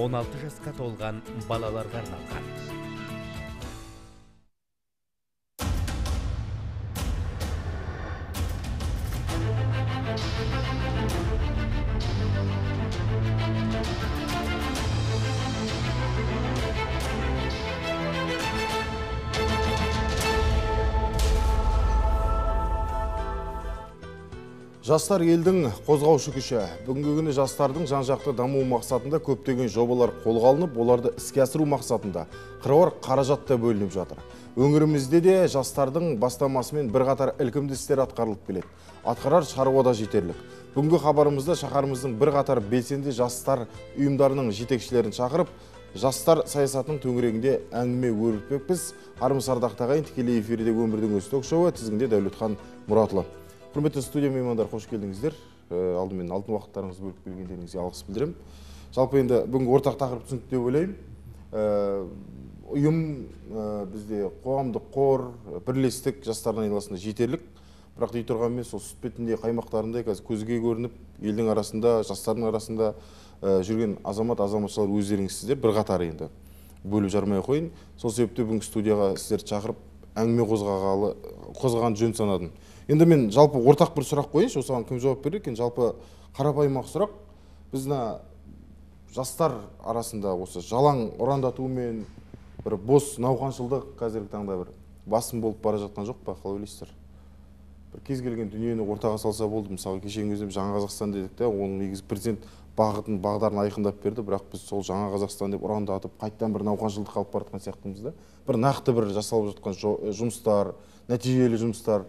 16 жасқа толған балаларға арналған Жастар елдің қозғаушы күші. Бүгінгі күні жастардың жан жақты даму мақсатында көптеген жобалар қолға алынып, оларды іске асыру мақсатында қыруар қаражат та бөлініп жатыр. Өңірімізде де жастардың бастамасымен бірқатар ілкімді істер атқарылып келеді. Атқарар шаруа да жетерлік. Бүгінгі хабарымызда шаһарымыздың бірқатар белсенді жастар ұйымдарының жетекшілерін шақырып, жастар саясатының төңірегінде әңгіме өрбітпекпіз. Армысардақтағайын тікелей эфирде өмірдің өз ток шоуы тізгінде Дәулетхан Мұратұлы құрметті студия меймандар қош келдіңіздер э, алдымен алтын уақыттарыңызды бөліп келгендеріңізге алғыс білдіремін жалпы енді бүгінгі ортақ тақырып түсінікті деп ойлаймын э, ұйым э, бізде қоғамдық қор бірлестік жастардың айналасында жетерлік бірақ дей тұрғанмен сол сүт бетінде қаймақтарындай қазір көзге көрініп елдің арасында жастардың арасында жүрген азамат азаматшалар өздеріңізсіздер қатар енді бөліп жармай қояйын сол себепті бүгінгі студияға сіздерді шақырып әңгіме қозғағалы қозған жөн санадым енді мен жалпы ортақ бір сұрақ қояйыншы осыған кім жауап береді екен жалпы қарапайым ақ сұрақ біз мына жастар арасында осы жалаң мен бір бос науқаншылдық қазіргі таңда бір басым болып бара жатқан жоқ па қалай ойлайсыздар бір кез келген дүниені ортаға салса болды мысалы кешегі кезде жаңа қазақстан дедік та оның негізі президент бағытын бағдарын айқындап берді бірақ біз сол жаңа қазақстан деп ұрандатып қайтадан бір науқаншылдыққа алып бара жатқан сияқтымыз да бір нақты бір жасалып жатқан жұмыстар нәтижелі жұмыстар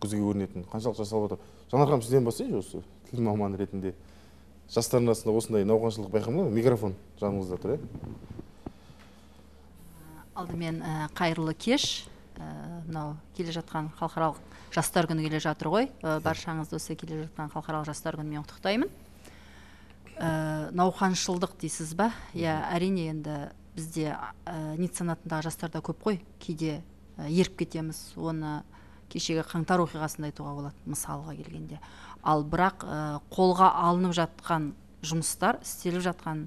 көзге көрінетін қаншалықты жасалып жатыр жанар ханым сізден бастайыншы осы тіл маманы ретінде жастардың арасында осындай науқаншылдық ма? микрофон жаныңызда тұр иә алдымен ә, қайырлы кеш ә, мынау келе жатқан халықаралық жастар күні келе жатыр ғой ә, баршаңызды осы келе жатқан халықаралық жастар күнімен құттықтаймын науқаншылдық дейсіз ба иә әрине енді бізде ә, санатындағы атындағы жастарда көп қой кейде еріп кетеміз оны кешегі қаңтар оқиғасында айтуға болады мысалға келгенде ал бірақ э, қолға алынып жатқан жұмыстар істеліп жатқан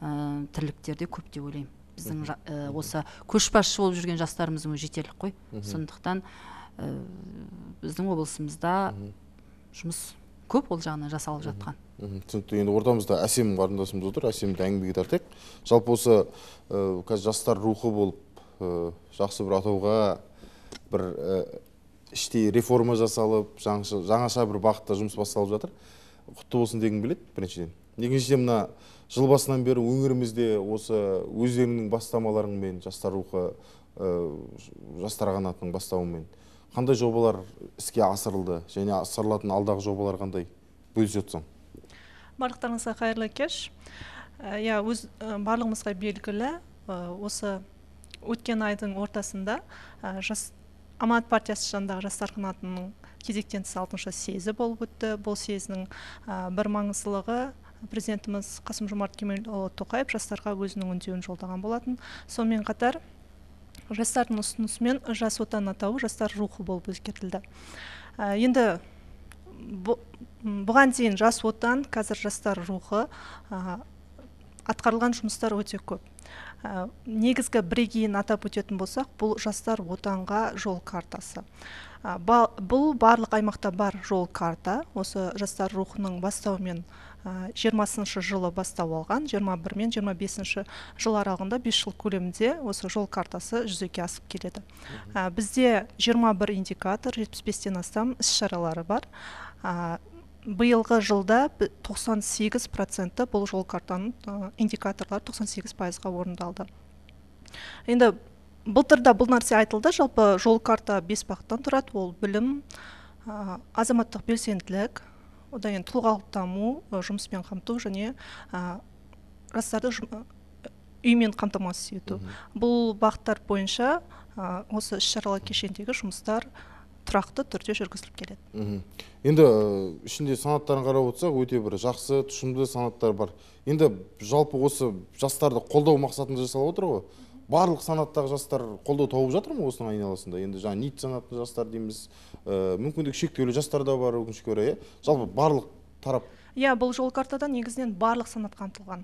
ә, тірліктер де көп деп ойлаймын біздің ә, осы көшбасшы болып жүрген жастарымыздың өзі жетерлік қой сондықтан біздің облысымызда жұмыс көп ол жағынан жасалып жатқан түсінікті енді ортамызда әсем қарындасымыз отыр әсемді әңгімеге тартайық жалпы осы қазір жастар рухы болып жақсы бір атауға бір іштей реформа жасалып жаңаша, бір бағытта жұмыс басталып жатыр құтты болсын дегім келеді біріншіден екіншіден мына жыл басынан бері өңірімізде осы өздерінің бастамаларыңмен жастар рухы ә, жастар қанатының бастауымен қандай жобалар іске асырылды және асырылатын алдағы жобалар қандай бөлісе отырсаң барлықтарыңызға қайырлы кеш иә өз барлығымызға белгілі осы өткен айдың ортасында жас аманат партиясы жанындағы жастар қанатының кезектен тыс алтыншы съезі болып өтті бұл сезінің бір маңыздылығы президентіміз қасым жомарт кемелұлы тоқаев жастарға өзінің үндеуін жолдаған болатын сонымен қатар жастардың ұсынысымен жас отан атауы жастар рухы болып өзгертілді енді бұған дейін жас отан қазір жастар рухы атқарылған жұмыстар өте көп Ә, негізгі бірегейін атап өтетін болсақ бұл жастар отанға жол картасы ә, бұл барлық аймақта бар жол карта осы жастар рухының бастауымен ә, жиырмасыншы жылы бастау алған 21 мен 25 жыл аралығында 5 жыл көлемінде осы жол картасы жүзеге асып келеді ә, бізде 21 индикатор 75-тен астам іс шаралары бар биылғы жылда 98 проценті бұл жол картаның индикаторлары 98 пайызға орындалды енді да бұл нәрсе айтылды жалпы жол карта бес бағыттан тұрады ол білім ә, азаматтық белсенділік одан кейін тұлғалық даму жұмыспен қамту және жастарды үймен қамтамасыз ету бұл бағыттар бойынша осы іс шаралар жұмыстар тұрақты түрде жүргізіліп келеді енді ішінде санаттарын қарап отырсақ өте бір жақсы тұшымды санаттар бар енді жалпы осы жастарды қолдау мақсатында жасалып отыр ғой барлық санаттағы жастар қолдау тауып жатыр ма осының айналасында енді жаңа нит санатты жастар дейміз ә, мүмкіндігі шектеулі жастар да бар өкінішке орай иә жалпы барлық тарап иә бұл жол картада негізінен барлық санат қамтылған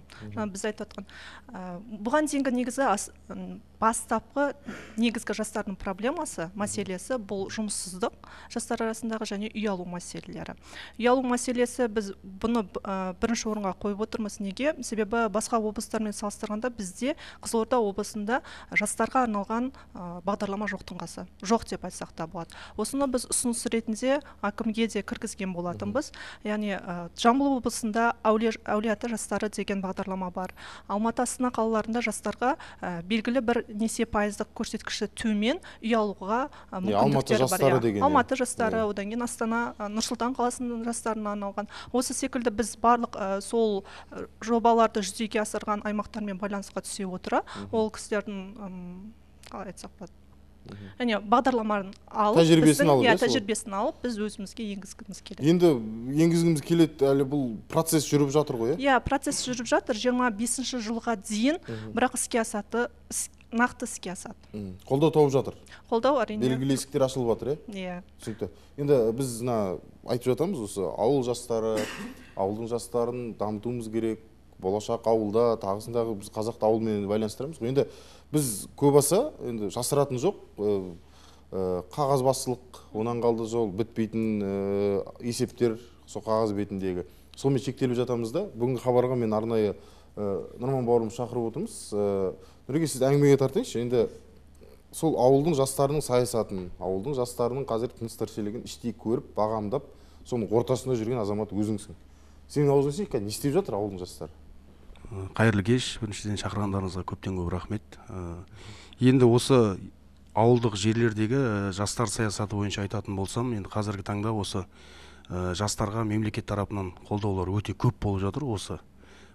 біз айтып жатқан бұған дейінгі негізі бастапқы негізгі жастардың проблемасы мәселесі бұл жұмыссыздық жастар арасындағы және үй алу мәселелері үй алу мәселесі біз бұны ә, бірінші орынға қойып отырмыз неге себебі басқа облыстармен салыстырғанда бізде қызылорда облысында жастарға арналған ә, бағдарлама жоқтың қасы жоқ деп айтсақ та болады осыны біз ұсыныс ретінде әкімге де кіргізген болатынбыз яғни ә, жамбыл облысында әулие әулиеата жастары деген бағдарлама бар алматы астана қалаларында жастарға белгілі бір несие пайыздық көрсеткіші төмен үй алуға алматы мүмкіндіктер деген алматы жастары одан кейін астана нұр сұлтан қаласының жастарына арналған осы секілді біз барлық сол жобаларды жүзеге асырған аймақтармен байланысқа түсе отыра ол кісілердің қалай айтсақ болады және бағдарламаны алып тәжірибесін алып иә тәжірибесін алып біз өзімізге енгізгіміз келеді енді енгізгіміз келеді әлі бұл процесс жүріп жатыр ғой иә иә процесс жүріп жатыр жиырма бесінші жылға дейін бірақ іске асаты нақты іске асады қолдау тауып жатыр қолдау әрине белгілі есіктер ашылып жатыр иә иә түсінікті енді біз мына айтып жатамыз осы ауыл жастары ауылдың жастарын дамытуымыз керек болашақ ауылда тағысындағы біз қазақты ауылмен байланыстырамыз ғой енді біз көп аса енді жасыратын жоқ қағазбастылық онан қалды жол бітпейтін есептер сол қағаз бетіндегі сонымен шектеліп жатамыз да бүгінгі хабарға мен арнайы нұрман бауырымызды шақырып отырмыз нұреке сізді әңгімеге тартайыншы енді сол ауылдың жастарының саясатын ауылдың жастарының қазір тыныс тіршілігін іштей көріп бағамдап соның ортасында жүрген азамат өзіңсің сенің аузыңнан естейік қазір не істеп жатыр ауылдың жастары қайырлы кеш біріншіден шақырғандарыңызға көптен көп рахмет енді осы ауылдық жерлердегі жастар саясаты бойынша айтатын болсам енді қазіргі таңда осы жастарға мемлекет тарапынан қолдаулар өте көп болып жатыр осы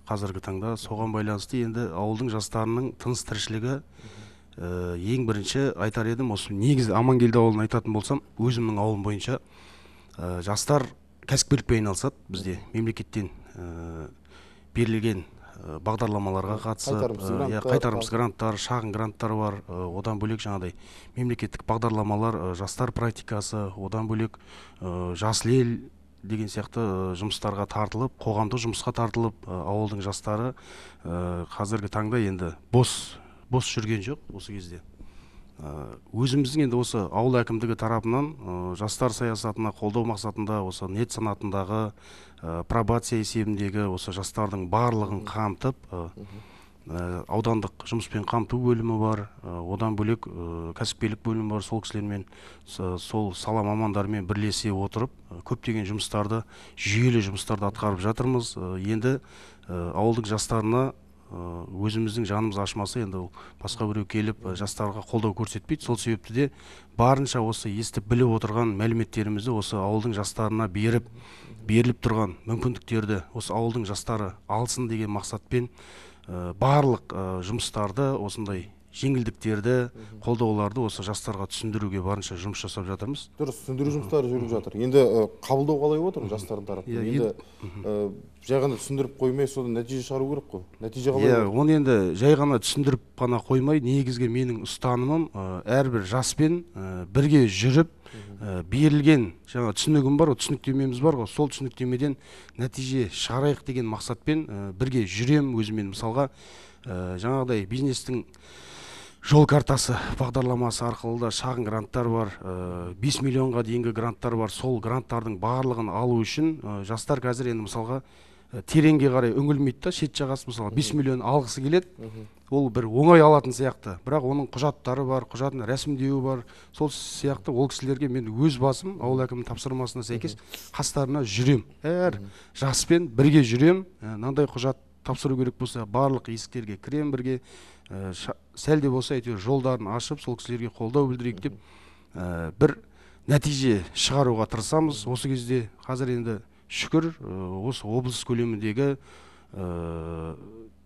қазіргі таңда соған байланысты енді ауылдың жастарының тыныс тіршілігі э, ең бірінші айтар едім осы негізі амангелді ауылын айтатын болсам өзімнің ауылым бойынша ә, жастар кәсіпкерлікпен айналысады бізде мемлекеттен ә, берілген бағдарламаларға қатысып қайтарымсыз иә, гранттар шағын гранттар бар одан бөлек жаңадай мемлекеттік бағдарламалар жастар практикасы одан бөлек жасыл ел деген сияқты э, жұмыстарға тартылып қоғамдық жұмысқа тартылып э, ауылдың жастары э, қазіргі таңда енді бос бос жүрген жоқ осы кезде өзіміздің енді осы ауыл әкімдігі тарапынан жастар саясатына қолдау мақсатында осы нет санатындағы пробация есебіндегі осы жастардың барлығын қамтып Э, аудандық жұмыспен қамту бөлімі бар э, одан бөлек э, кәсіпкерлік бөлімі бар сол кісілермен сол сала мамандарымен бірлесе отырып көптеген жұмыстарды жүйелі жұмыстарды атқарып жатырмыз енді ауылдың жастарына өзіміздің жанымыз ашымаса енді басқа біреу келіп жастарға қолдау көрсетпейді сол себепті де барынша осы естіп біліп отырған мәліметтерімізді осы ауылдың жастарына беріп беріліп тұрған мүмкіндіктерді осы ауылдың жастары алсын деген мақсатпен Э, барлық э, жұмыстарды осындай жеңілдіктерді қолдауларды осы жастарға түсіндіруге барынша жұмыс жасап жатырмыз дұрыс түсіндіру жұмыстары жүріп жатыр енді э, қабылдау қалай болып жатыр жастардың тарапынан иә, енді жай ғана түсіндіріп қоймай содан нәтиже шығару керек қой нәтиже қалай иә оны енді жай ғана түсіндіріп қана қоймай негізгі менің ұстанымым әрбір жаспен бірге жүріп Э, берілген жаңа түсінігім бар ғой түсініктемеміз бар ғой сол түсініктемеден нәтиже шығарайық деген мақсатпен э, бірге жүрем өзімен мысалға ә, жаңағыдай бизнестің жол картасы бағдарламасы арқылы да шағын гранттар бар бес миллионға дейінгі гранттар бар сол гранттардың барлығын алу үшін жастар қазір енді мысалға тереңге қарай үңілмейді да шет жағасы мысалға бес миллион алғысы келеді ол бір оңай алатын сияқты бірақ оның құжаттары бар құжатын рәсімдеуі бар сол сияқты ол кісілерге мен өз басым ауыл әкімінің тапсырмасына сәйкес қастарына жүрем. әр жаспен бірге жүрем. Ә, мынандай құжат тапсыру керек болса барлық есіктерге кірем бірге ә, сәл болса әйтеуір жолдарын ашып сол кісілерге қолдау білдірейік деп ә, бір нәтиже шығаруға тырысамыз осы кезде қазір енді шүкір ә, осы облыс көлеміндегі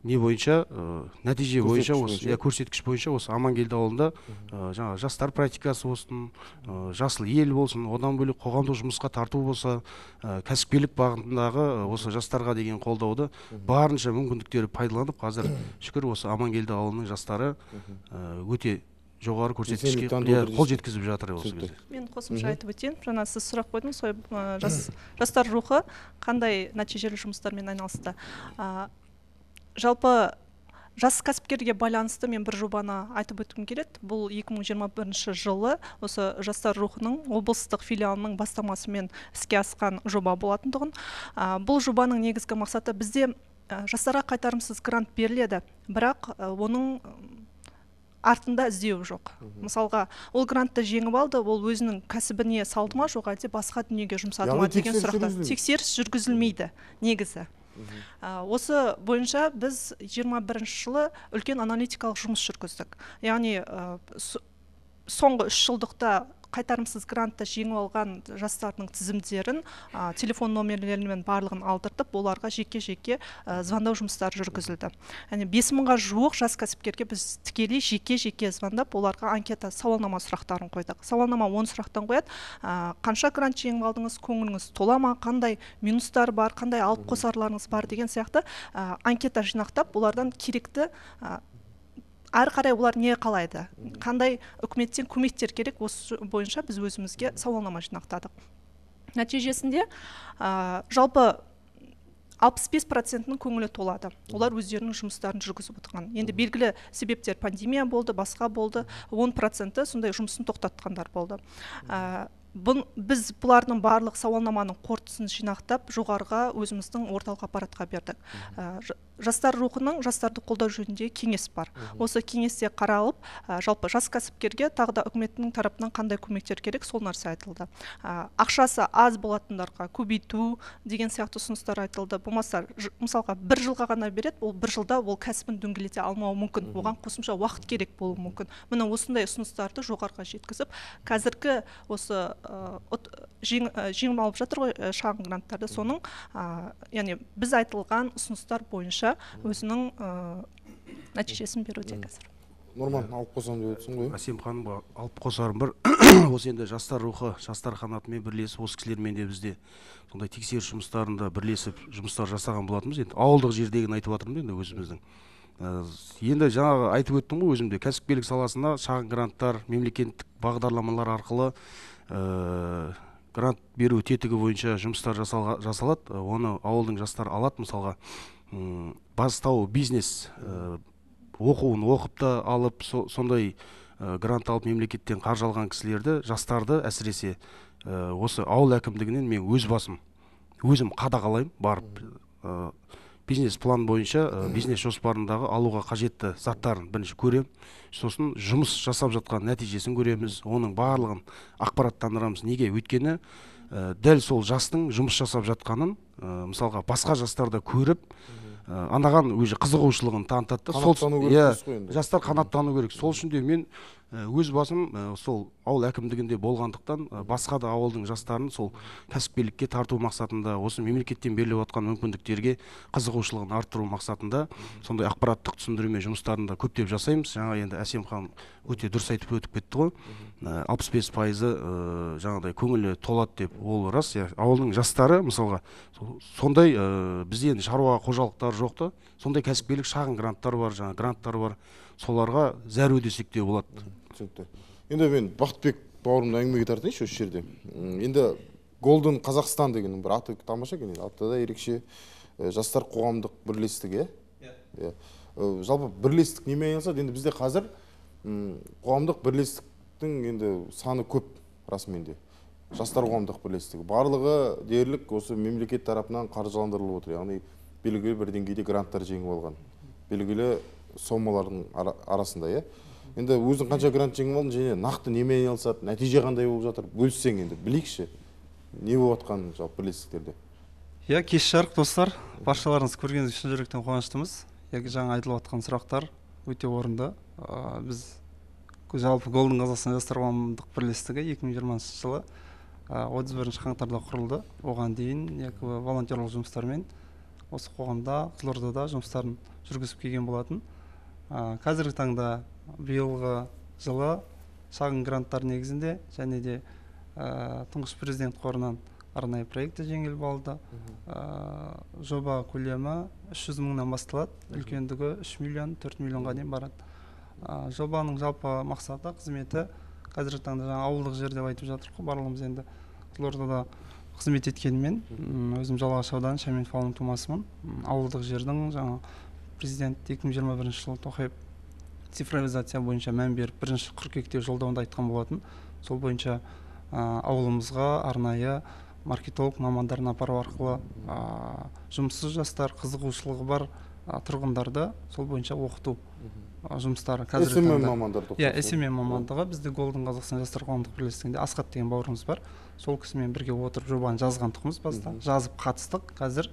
не бойынша э, нәтиже бойынша осы иә көрсеткіш бойынша осы амангелді ауылында э, жаңағы жастар практикасы болсын э, жасыл ел болсын одан бөлек қоғамдық жұмысқа тарту болса кәсіпкерлік бағытындағы осы жастарға деген қолдауды барынша мүмкіндіктері пайдаланып қазір шүкір осы амангелді ауылының жастары өте жоғары көрсеткішке иә, қол жеткізіп жатыр осы кезде мен қосымша айтып өтейін жаңа сіз сұрақ қойдыңыз ғой жастар рухы қандай нәтижелі жұмыстармен айналысты жалпы жас кәсіпкерге байланысты мен бір жобаны айтып өткім келеді бұл 2021 жылы осы жастар рухының облыстық филиалының бастамасымен іске асқан жоба болатындығын бұл жобаның негізгі мақсаты бізде жастарға қайтарымсыз грант беріледі бірақ оның артында іздеу жоқ мысалға ол грантты жеңіп алды ол өзінің кәсібіне салды ма жоқ әлде басқа дүниеге жұмсады ма деген сұрақтар тексеріс жүргізілмейді негізі ә, осы бойынша біз 21 жылы үлкен аналитикалық жұмыс жүргіздік яғни ә, соңғы үш жылдықта қайтарымсыз грантты жеңіп алған жастардың тізімдерін ә, телефон мен барлығын алдыртып оларға жеке жеке ә, звондау жұмыстары жүргізілді яғни бес мыңға жуық жас кәсіпкерге біз тікелей жеке жеке звондап оларға анкета сауалнама сұрақтарын қойдық сауалнама он сұрақтан қояды қанша грант жеңіп алдыңыз көңіліңіз тола ма қандай минустар бар қандай алып қосарларыңыз бар деген сияқты анкета жинақтап олардан керекті әрі қарай олар не қалайды қандай үкіметтен көмектер керек осы бойынша біз өзімізге сауалнама жинақтадық нәтижесінде ә, жалпы 65 процентінің көңілі толады олар өздерінің жұмыстарын жүргізіп отырған енді белгілі себептер пандемия болды басқа болды 10 проценті сондай жұмысын тоқтатқандар болды ә, біз бұлардың барлық сауалнаманың қорытындысын жинақтап жоғарыға өзіміздің орталық аппаратқа бердік жастар рухының жастарды қолдау жөнінде кеңес бар осы кеңесте қаралып ә, жалпы жас кәсіпкерге тағы да үкіметтің тарапынан қандай көмектер керек сол нәрсе айтылды ә, ақшасы аз болатындарға көбейту деген сияқты ұсыныстар айтылды болмаса мысалға бір жылға ғана береді ол бір жылда ол кәсібін дөңгелете алмауы мүмкін оған қосымша уақыт керек болуы мүмкін міне осындай ұсыныстарды жоғарыға жеткізіп қазіргі осы жеңіп алып жатыр ғой шағын гранттарды соның яғни біз айтылған ұсыныстар бойынша бойынша өзінің нәтижесін беруде қазір нұрман алып қосамын деп отырсың ғой әсем ханым алып қосарым бір осы енді жастар рухы жастар қанатымен бірлесіп осы кісілермен де бізде сондай тексеріс жұмыстарында бірлесіп жұмыстар жасаған болатынбыз енді ауылдық жердегіні айтып жатырмын енді өзіміздің енді жаңағы айтып өттім ғой өзімде кәсіпкерлік саласына шағын гранттар мемлекеттік бағдарламалар арқылы грант беру тетігі бойынша жұмыстар жасалады оны ауылдың жастары алады мысалға бастау бизнес э, оқуын оқып та алып сондай э, грант алып мемлекеттен қаржы алған кісілерді жастарды әсіресе э, осы ауыл әкімдігінен мен өз басым өзім қадағалаймын барып ә, бизнес план бойынша ә, бизнес жоспарындағы алуға қажетті заттарын бірінші көремін сосын жұмыс жасап жатқан нәтижесін көреміз оның барлығын ақпараттандырамыз неге өйткені ә, дәл сол жастың жұмыс жасап жатқанын мысалға басқа жастарда көріп Э, анаған уже қызығушылығын танытады да сол иә жастар қанаттану керек сол үшін де мен Э, өз басым э, сол ауыл әкімдігінде болғандықтан э, басқа да ауылдың жастарын сол кәсіпкерлікке тарту мақсатында осы мемлекеттен беріліп жатқан мүмкіндіктерге қызығушылығын арттыру мақсатында сондай ақпараттық түсіндірме жұмыстарын да көптеп жасаймыз жаңа енді әсем ханым өте дұрыс айтып өтіп кетті ғой алпыс бес пайызы жаңағыдай көңілі толады деп ол рас иә ауылдың жастары мысалға сондай бізде енді шаруа қожалықтары жоқ та сондай кәсіпкерлік шағын гранттар бар жаңағы гранттар бар соларға зәру десек те болады түсінікті енді мен бақытбек бауырымды әңгімеге тартайыншы осы жерде енді голден қазақстан деген бір аты тамаша екен аты да ерекше э, жастар қоғамдық бірлестігі иә иә э, жалпы бірлестік немен айналысады енді бізде қазір қоғамдық бірлестіктің енді саны көп расымен де жастар қоғамдық бірлестігі барлығы дерлік осы мемлекет тарапынан қаржыландырылып отыр яғни белгілі бір деңгейде гранттар жеңіп алған белгілі сомалардың арасында иә енді өзің қанша грант жеңіп алдың және нақты немен айналысады нәтиже қандай болып жатыр бөліссең енді білейікші не болып жатқанын жалпы бірлестіктерде иә кеш жарық достар баршаларыңызды көргеніңіз үшін жүректен қуаныштымыз жаңа айтылып жатқан сұрақтар өте орынды біз жалпы голден қазақстан жастар қоғамдық бірлестігі 2020 жылы отыз бірінші қаңтарда құрылды оған дейін волонтерлық жұмыстармен осы қоғамда қызылордада жұмыстарын жүргізіп келген болатын қазіргі таңда биылғы жылы шағын гранттар негізінде және де ә, тұңғыш президент қорынан арнайы проекті жеңіліп алды ә, жоба көлемі 300 жүз мыңнан басталады үлкендігі 3 миллион 4 миллионға дейін барады ә, жобаның жалпы мақсаты қызметі қазіргі таңда жаңа ауылдық жер деп айтып жатырмық қой барлығымыз енді қызылордада қызмет еткенімен өзім жалағаш ауданы шаменов ауылының тумасымын ауылдық жердің жаңағы президент 2021 жылы тоқаев цифровизация бойынша мән беріп бірінші қыркүйекте жолдауында айтқан болатын сол бойынша ә, ауылымызға арнайы маркетолог мамандарын апару арқылы ә, жұмыссыз жастар қызығушылығы бар ә, тұрғындарды сол бойынша оқыту жұмыстары қазір смм мамандар иә смм мамандығы бізде голден қазақстан жастар қоғамдық бірлестігінде асхат деген бауырымыз бар сол кісімен бірге отырып жобаны жазған жазғандықпыз баста жазып қатыстық қазір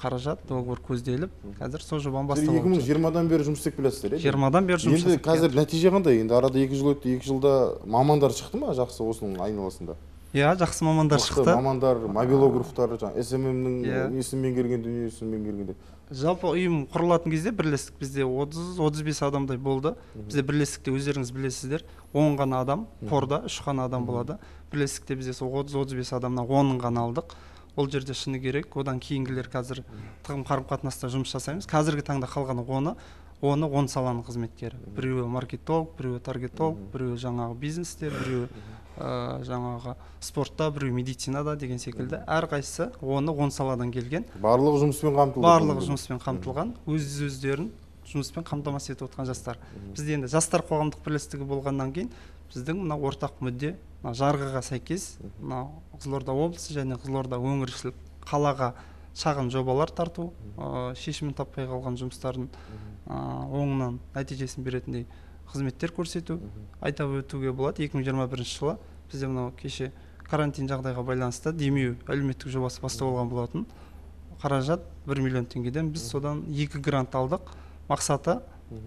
қаражат договор көзделіп қазір сол жобаны бастап екі мың жиырмадан бері жұмыс істеп келесіздер иә жиырмадан бері жұмыс енді қазір нәтиже қандай енді арада екі жыл өтті екі жылда мамандар шықты ма жақсы осының айналасында иә жақсы мамандар шықты мамандар мобилографтар жаңағы сммнің несін иә. меңгерген дүниесін меңгергендер жалпы ұйым құрылатын кезде бірлестік бізде 30-35 адамдай болды бізде бірлестікте өздеріңіз білесіздер он ғана адам қорда үш ғана адам болады бірлестікте бізде сол отыз бес адамнан онын ғана алдық ол жерде шыны керек одан кейінгілер қазір тығым қарым қатынаста жұмыс жасаймыз қазіргі таңда қалған оны оны он саланың қызметкері біреуі маркетолог біреуі таргетолог біреуі жаңағы бизнесте біреуі ә, жаңағы спортта біреуі медицинада деген секілді әрқайсысы оны он саладан келген барлығы жұмыспен қамтылған барлығы жұмыспен қамтылған өз өздерін жұмыспен қамтамасыз етіп отқан жастар бізде енді жастар қоғамдық бірлестігі болғаннан кейін біздің мына ортақ мүдде мына жарғыға сәйкес мына қызылорда облысы және қызылорда өңірішілік қалаға шағын жобалар тарту ә, шешімін таппай қалған жұмыстардың оңынан нәтижесін беретіндей қызметтер көрсету айтап өтуге болады 2021 жылы бізде мынау кеше карантин жағдайға байланысты демеу әлеуметтік жобасы басталған болатын қаражат 1 миллион теңгеден біз содан екі грант алдық мақсаты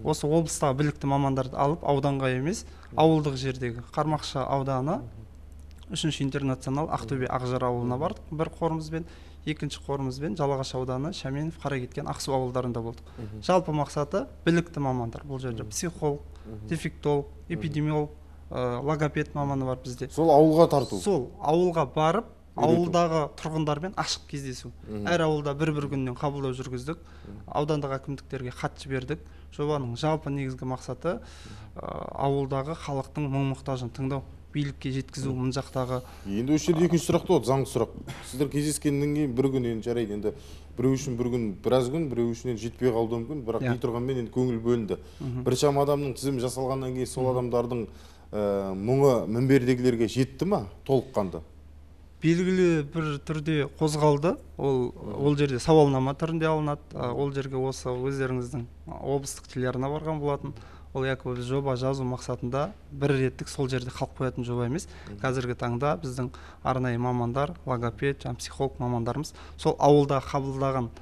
осы облыстағы білікті мамандарды алып ауданға емес ауылдық жердегі қармақшы ауданы үшінші интернационал ақтөбе ақжар ауылына бардық бір қорымызбен екінші қорымызбен жалағаш ауданы шәменов қаракеткен ақсу ауылдарында болдық жалпы мақсаты білікті мамандар бұл жерде психолог дефектолог эпидемиолог ә, логопед маманы бар бізде сол ауылға тарту сол ауылға барып ауылдағы тұрғындармен ашық кездесу әр ауылда бір бір күннен қабылдау жүргіздік аудандық әкімдіктерге хат жібердік жобаның жалпы негізгі мақсаты ә, ауылдағы халықтың мұң мұқтажын тыңдау билікке жеткізу мына жақтағы енді осы жерде екінші сұрақ туады заңды сұрақ сіздер кездескеннен кейін бір күн енді жарайды енді біреу үшін бір күн біраз күн біреу үшін енді жетпей қалуы мүмкін бірақ дей иә. тұрғанмен енді көңіл бөлінді біршама адамның тізімі жасалғаннан кейін сол адамдардың э, мұңы мінбердегілерге жетті ма толыққанды белгілі бір түрде қозғалды ол ол жерде сауалнама түрінде алынады э, ол жерге осы өздеріңіздің э, облыстық телеарна барған болатын ол якобы біз жоба жазу мақсатында бір реттік сол жерде қалып қоятын жоба емес қазіргі таңда біздің арнайы мамандар логопед жаңағы психолог мамандарымыз сол ауылда қабылдаған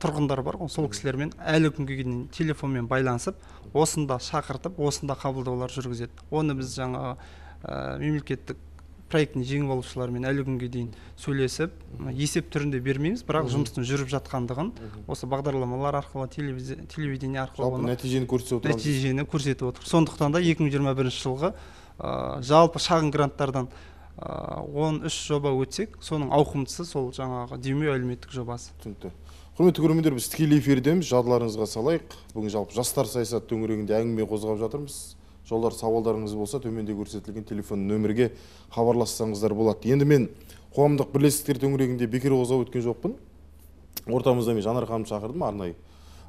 тұрғындар бар ғой сол кісілермен әлі күнге дейін телефонмен байланысып осында шақыртып осында қабылдаулар жүргізеді оны біз жаңағы ә, мемлекеттік проектіні жеңіп алушылармен әлі күнге дейін сөйлесіп есеп түрінде бермейміз бірақ жұмыстың жүріп жатқандығын осы бағдарламалар арқылы телевидение арқылы жалпы нәтижені көрсетіп отырмыз нәтижені көрсетіп отыр сондықтан да 2021 жылғы жалпы шағын гранттардан он үш жоба өтсек соның ауқымдысы сол жаңағы демеу әлеуметтік жобасы түсінікті құрметті көрермендер біз тікелей эфирдеміз жадыларыңызға салайық бүгін жалпы жастар саясаты төңірегінде әңгіме қозғап жатырмыз жолдар сауалдарыңыз болса төменде көрсетілген телефон нөмірге хабарлассаңыздар болады енді мен қоғамдық бірлестіктер төңірегінде бекер оза өткен жоқпын ортамызда мен жанар ханымды шақырдым арнайы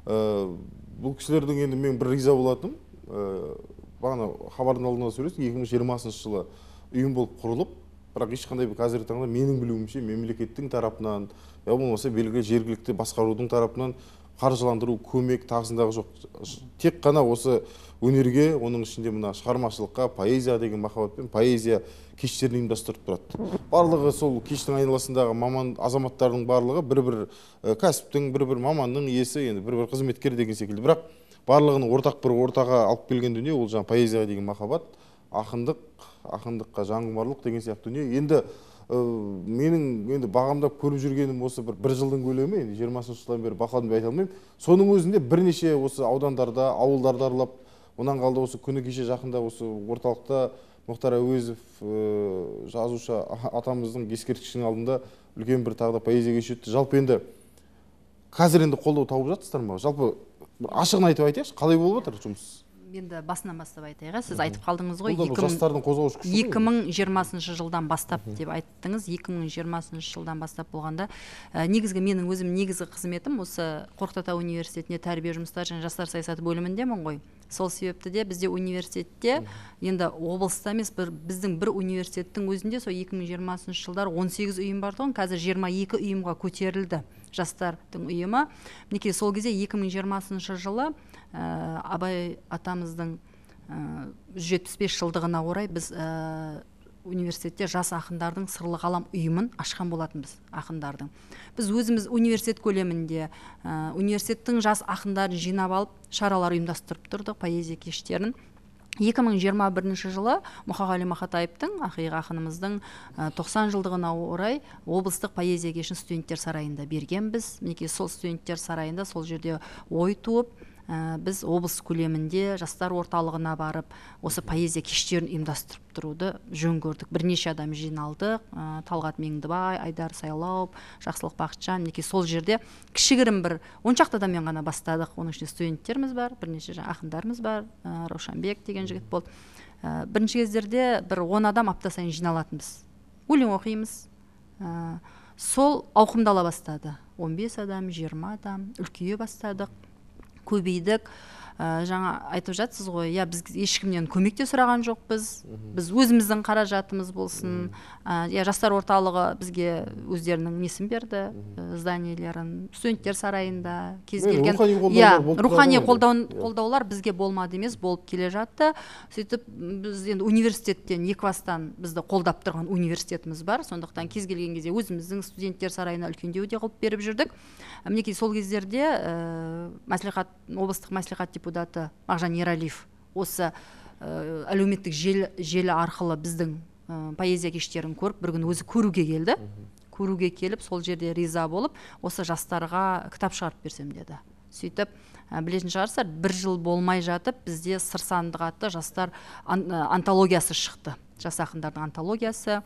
ә, бұл кісілердің енді мен бір риза болатыным ә, бағана хабардың алдында сөйлестік екі мың жиырмасыншы жылы ұйым болып құрылып бірақ ешқандай қазіргі таңда менің білуімше мемлекеттің тарапынан я болмаса белгілі жергілікті басқарудың тарапынан қаржыландыру көмек тағысындағы жоқ тек қана осы өнерге оның ішінде мына шығармашылыққа поэзия деген махаббатпен поэзия кештерін ұйымдастырып тұрады барлығы сол кештің айналасындағы маман азаматтардың барлығы бір бір кәсіптің бір бір маманның иесі енді бір бір қызметкер деген секілді бірақ барлығын ортақ бір ортаға алып келген дүние ол жаңағы поэзияға деген махаббат ақындық ақындыққа жанқұмарлық деген сияқты дүние енді менің енді бағамдап көріп жүргенім осы бір бір жылдың көлемі енді жиырмасыншы жылдан бері бақыладым деп айта алмаймын соның өзінде бірнеше осы аудандарда ауылдарды аралап онан қалды осы күні кеше жақында осы орталықта мұхтар әуезов жазушы атамыздың ескерткішінің алдында үлкен бір тағы да поэзия кеші өтті жалпы енді қазір енді қолдау тауып жатырсыздар ма жалпы ашығын айтып айтайықшы қалай болып жатыр жұмыс енді басынан бастап айтайық иә сіз айтып қалдыңыз ғой 2020 жастардың қозғаушы күші екі мың жиырмасыншы жылдан бастап деп айттыңыз екі мың жиырмасыншы жылдан бастап болғанда ә, негізгі менің өзім негізгі қызметім осы қорқыт ата университетінде тәрбие жұмыстары және жастар саясаты бөліміндемін ғой сол себепті де бізде университетте енді облыста емес бір біздің бір университеттің өзінде сол 2020 жылдар жиырмасыншы жылдары он сегіз ұйым бар тұғын қазір жиырма ұйымға көтерілді жастардың ұйымы мінекей сол кезде 2020 жылы ә, абай атамыздың э, жүз жетпіс жылдығына орай біз э, университетте жас ақындардың сырлы ғалам ұйымын ашқан болатынбыз ақындардың біз өзіміз университет көлемінде университеттің жас ақындарын жинап алып шаралар ұйымдастырып тұрдық поэзия кештерін 2021 жылы мұқағали мақатаевтың ақиық ақынымыздың тоқсан жылдығына орай облыстық поэзия кешін студенттер сарайында бергенбіз мінекей сол студенттер сарайында сол жерде ой туып ә, біз облыс көлемінде жастар орталығына барып осы поэзия кештерін ұйымдастырып тұруды жөн көрдік бірнеше адам жиналдық ә, э, талғат меңдібай айдар сайлауов жақсылық бақытжан мінекей сол жерде кішігірім бір он шақты адаммен ғана бастадық оның ішінде студенттеріміз бар бірнеше ақындарымыз бар ә, раушанбек деген жігіт болды ә, бірінші кездерде бір он адам апта сайын жиналатынбыз өлең оқимыз ә, сол ауқымдала бастады 15 адам 20 адам үлкейе бастадық көбейдік ә, жаңа айтып жатсыз ғой иә біз ешкімнен көмек те сұраған жоқпыз біз өзіміздің қаражатымыз болсын э, иә ә, жастар орталығы бізге өздерінің несін берді ә, зданиелерін студенттер сарайында кез келген иә рухани иә. қолдаулар бізге болмады емес болып келе жатты сөйтіп біз енді университеттен екібастан бізді қолдап тұрған университетіміз бар сондықтан кез келген кезде өзіміздің студенттер сарайына үлкендеу де қылып беріп жүрдік мінекей сол кездерде ә, мәслихат облыстық мәслихат депутаты мағжан ералиев осы э, әлеуметтік желі, желі арқылы біздің э, поэзия кештерін көріп бір күні өзі көруге келді көруге келіп сол жерде риза болып осы жастарға кітап шығарып берсем деді сөйтіп ә, білетін шығарсыздар бір жыл болмай жатып бізде сыр сандық атты жастар антологиясы шықты жас ақындардың антологиясы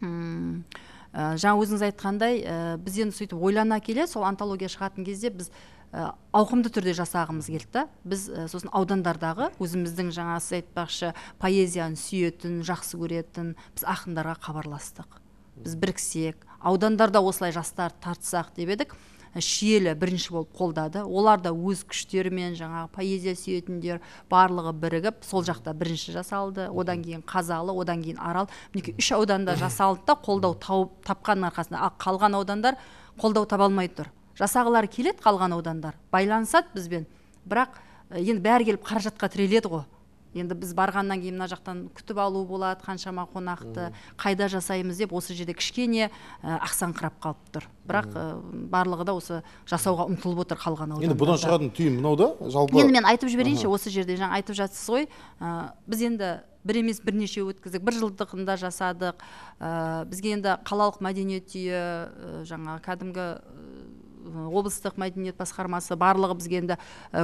ә, жаңа өзіңіз айтқандай ә, біз енді сөйтіп ойлана келе сол антология шығатын кезде біз Э, ауқымды түрде жасағымыз келді біз э, сосын аудандардағы өзіміздің жаңа сіз айтпақшы поэзияны сүйетін жақсы көретін біз ақындарға хабарластық біз біріксек аудандарда осылай жастар тартсақ деп едік э, шиелі бірінші болып қолдады олар да өз күштерімен жаңағы поэзия сүйетіндер барлығы бірігіп сол жақта бірінші жасалды одан кейін қазалы одан кейін арал мінекей үш ауданда жасалды да қолдау тауып тапқанның арқасында ал қалған аудандар қолдау таба алмай тұр жасағылар келет қалған аудандар байланысады бізбен бірақ енді бәрі келіп қаражатқа тіреледі ғой енді біз барғаннан кейін мына жақтан күтіп алу болады қаншама қонақты қайда жасаймыз деп осы жерде кішкене ә, ақсаңқырап қалып тұр бірақ ә, барлығы да осы жасауға ұмтылып отыр қалған аудандар енді бұдан шығатын түйін мынау да жалпы енді мен айтып жіберейінші осы жерде жаңа айтып жатсыз ғой ә, біз енді бір емес бірнеше өткіздік бір жылдығында жасадық бізге енді қалалық мәдениет үйі жаңағы кәдімгі облыстық мәдениет басқармасы барлығы бізге енді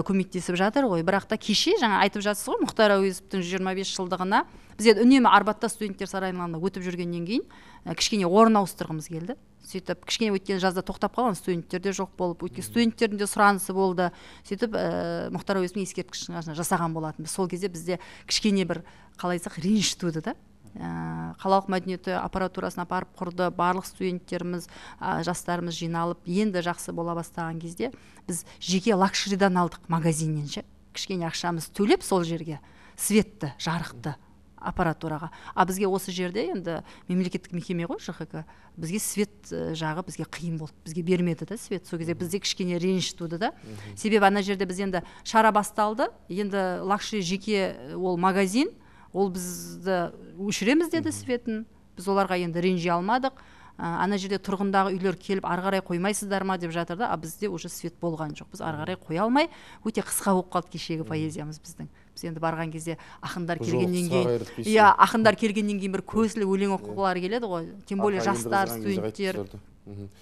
көмектесіп жатыр ғой бірақ та кеше жаңа айтып жатсыз ғой мұхтар әуезовтің жиырма бес жылдығына біз енді үнемі арбатта студенттер сарайларында өтіп жүргеннен кейін кішкене орын ауыстырғымыз келді сөйтіп кішкене өткен жазда тоқтап қалған студенттер де жоқ болып өйткені студенттердің де сұранысы болды сөйтіп ә, мұхтар әуезовтің ескерткішін жасаған болатынбыз сол кезде бізде кішкене бір қалай айтсақ реніш туды да ә, қалалық мәдениеті аппаратурасын апарып құрды барлық студенттеріміз ә, жастарымыз жиналып енді жақсы бола бастаған кезде біз жеке лакшеридан алдық магазиннен ше кішкене ақшамыз төлеп сол жерге светті жарықты аппаратураға а бізге осы жерде енді мемлекеттік мекеме ғой жхк бізге свет э, жағы бізге қиын болды бізге бермеді да свет сол кезде бізде кішкене реніш туды да себебі ана жерде біз енді шара басталды енді лакшери жеке э, ол магазин ол бізді өшіреміз деді светін біз оларға енді ренжи алмадық ә, ана жерде тұрғындағы үйлер келіп ары қарай қоймайсыздар ма деп жатыр да а бізде уже свет болған жоқ біз ары қарай қоя алмай өте қысқа болып қалды кешегі поэзиямыз біздің біз енді барған кезде ақындар келгеннен кейін иә ақындар келгеннен кейін бір көсілі өлең оқығылары келеді ғой тем более жастар студенттер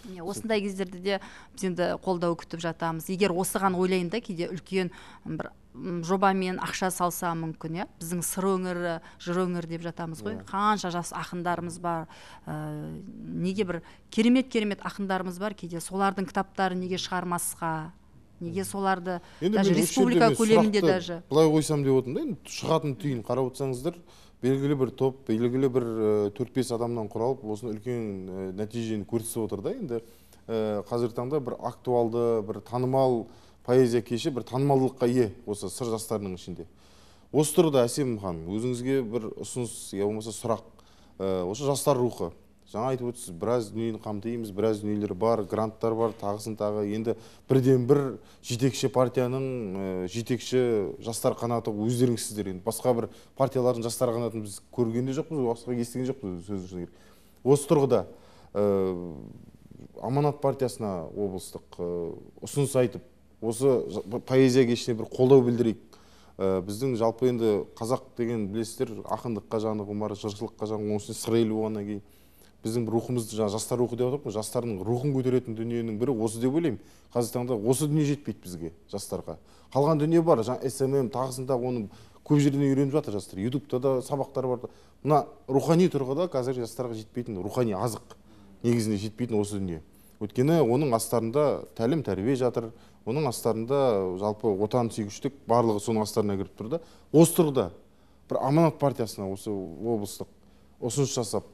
иә осындай кездерде де біз енді қолдау күтіп жатамыз егер осыған ойлаймын да кейде үлкен бір жобамен ақша салса мүмкін иә біздің сыр өңірі жыр өңірі деп жатамыз ғой иә. қанша жас ақындарымыз бар э, неге бір керемет керемет ақындарымыз бар кейде солардың кітаптары неге шығармасқа неге соларды енді республика көлемінде даже былай қойсам деп отырмын да енді шығатын түйін қарап отырсаңыздар белгілі бір топ белгілі бір э, төрт бес адамнан құралып осыны үлкен э, нәтижені көрсетіп отыр да енді қазіргі таңда бір актуалды бір танымал поэзия кеші бір танымалдылыққа ие осы сыр жастарының ішінде осы тұрғыда әсем ханым өзіңізге бір ұсыныс я иә, болмаса сұрақ э, осы жастар рухы жаңа айтып отырсыз біраз дүниені қамтимыз біраз дүниелер бар гранттар бар тағысын тағы енді бірден бір жетекші партияның э, жетекші жастар қанаты өздеріңізсіздер енді басқа бір партиялардың жастар қанатын біз көрген де жоқпыз басқа естіген жоқпыз сөз шыны керек осы тұрғыда э, аманат партиясына облыстық ұсыныс айтып осы поэзия кешіне бір қолдау білдірейік ә, біздің жалпы енді қазақ деген білесіздер ақындыққа жаны құмар жыршылыққа жаны оның үстіне сыр елі болғаннан кейін біздің бір рухымызды жаңағы жастар рухы деп ғой жастардың рухын көтеретін дүниенің бірі осы деп ойлаймын қазіргі таңда осы дүние жетпейді бізге жастарға қалған дүние бар жаңағы смм тағысын тағы оны көп жерден үйреніп жатыр жастар ютубта да сабақтар бар мына рухани тұрғыда қазір жастарға жетпейтін рухани азық негізінде жетпейтін осы дүние өйткені оның астарында тәлім тәрбие жатыр оның астарында жалпы отансүйгіштік барлығы соның астарына кіріп тұр да осы тұрғыда бір аманат партиясына осы облыстық ұсыныс жасап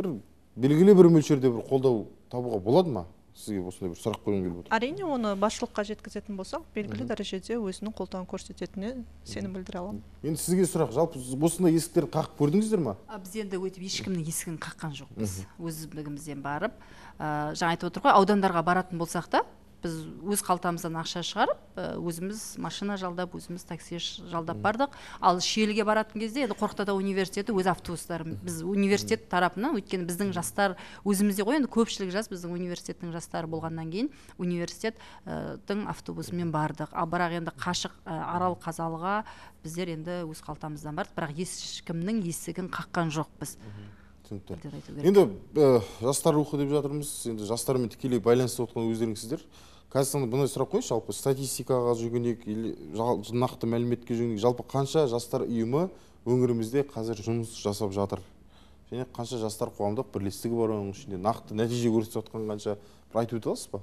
бір белгілі бір мөлшерде бір қолдау табуға болады ма сізге осындай бір сұрақ қойғым келіп отыр әрине оны басшылыққа жеткізетін болсақ белгілі дәрежеде өзінің қолдауын көрсететініне сенім білдіре аламын енді сізге сұрақ жалпы осындай есіктерді қағып көрдіңіздер ма біз енді өйтіп ешкімнің есігін қаққан жоқпыз өздігімізден барып ә, жаңа айтып отыр ғой аудандарға баратын болсақ та біз өз қалтамыздан ақша шығарып өзіміз машина жалдап өзіміз такси жалдап бардық ал шиеліге баратын кезде енді қорқыт ата университеті өз автобустарын біз университет тарапынан өйткені біздің жастар өзімізде ғой енді көпшілік жас біздің университеттің жастары болғаннан кейін университеттің автобусымен бардық ал бірақ енді қашық арал қазалыға біздер енді өз қалтамыздан бардық бірақ ешкімнің есігін қаққан жоқпыз түсінікті енді жастар рухы деп жатырмыз енді жастармен тікелей байланыста отырған өздеріңсіздер қазір сонда мынандай сұрақ қойшы жалпы статистикаға жүгінейік нақты мәліметке жүгінейік жалпы қанша жастар ұйымы өңірімізде қазір жұмыс жасап жатыр және қанша жастар қоғамдық бірлестігі бар оның ішінде нақты нәтиже көрсетіп жатқан қанша бір айтып өте аласыз ба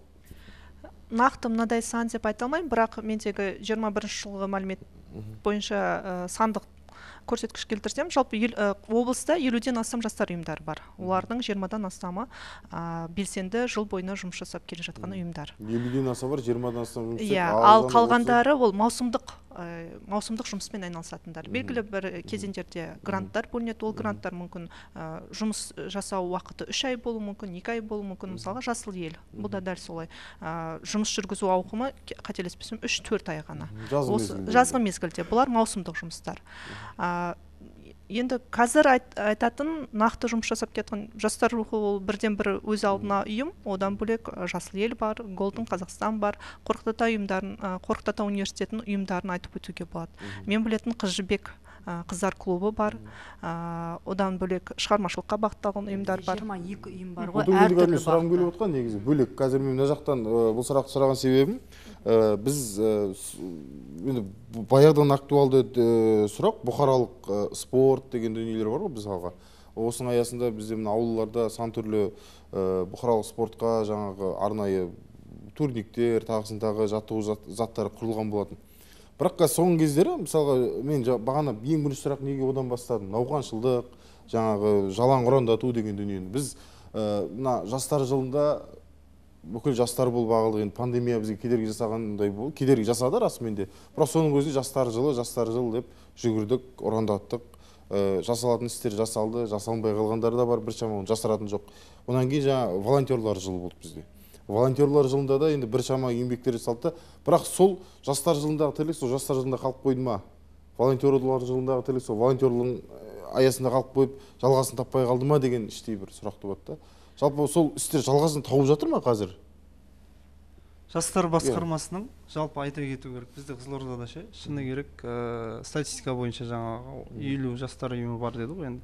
нақты мынадай сан деп айта алмаймын бірақ мендегі 21 бірінші жылғы мәлімет бойынша э, сандық көрсеткіш келтірсем жалпы ел, ә, облыста елуден астам жастар ұйымдары бар олардың жиырмадан астамы ә, белсенді жыл бойына жұмыс жасап келе жатқан ұйымдар елуден аса бар жиырмадан астам жұмыс иә ал қалғандары ол маусымдық Э, маусымдық жұмыспен айналысатындар белгілі бір э, кезеңдерде гранттар бөлінеді ол гранттар мүмкін э, жұмыс жасау уақыты үш ай болуы мүмкін екі ай болуы мүмкін мысалға жасыл ел бұл да дәл солай жұмыс жүргізу ауқымы қателеспесем үш төрт ай ғана жазғы мезгілде бұлар маусымдық жұмыстар енді қазір айт, айтатын нақты жұмыс жасап келе жастар рухы ол бірден бір өз алдына ұйым одан бөлек жасыл ел бар голден қазақстан бар қорқыт ата ұйымдарын қорқыт ата университетінің ұйымдарын айтып өтуге болады мен білетін қыз жібек қыздар клубы бар одан бөлек шығармашылыққа бағытталған ұйымдар бар жиырма екі ұйым бар ғой әртүрлі сұрағым келіп отқан негізі бөлек қазір мен мына жақтан бұл сұрақты сұраған себебім біз енді баяғыдан актуалды сұрақ бұқаралық спорт деген дүниелер бар ғой мысалға осының аясында бізде мына ауылдарда сан түрлі бұқаралық спортқа жаңағы арнайы турниктер тағысын тағы жаттығу заттары құрылған болатын бірақ қазір соңғы кездері мысалға мен бағана ең бірінші сұрақ неге одан бастадым науқаншылдық жаңағы жалаң ұрандату деген дүниені біз мына ә, жастар жылында бүкіл жастар бұл бағылы енді пандемия бізге кедергі жасағандай бол кедергі жасады расымен де бірақ соның өзінде жастар жылы жастар жылы деп жүгірдік ұрандаттық ә, жасалатын істер жасалды жасалынбай қалғандар да бар біршама оны жасыратын жоқ одан кейін жаңағы волонтерлар жылы болды бізде волонтерлар жылында да енді біршама еңбектер жасалды да бірақ сол жастар жылындағы тірлік сол жастар жылында қалып қойды ма волонтерлар жылындағы тірлік сол волонтерлың э, аясында қалып қойып жалғасын таппай қалды ма деген іштей бір сұрақ туады да жалпы сол істер жалғасын тауып жатыр ма қазір жастар иә. басқармасының жалпы айта кету керек бізде қызылордада ше шыны керек ә, статистика бойынша жаңағы елу жастар ұйымы бар деді ғой енді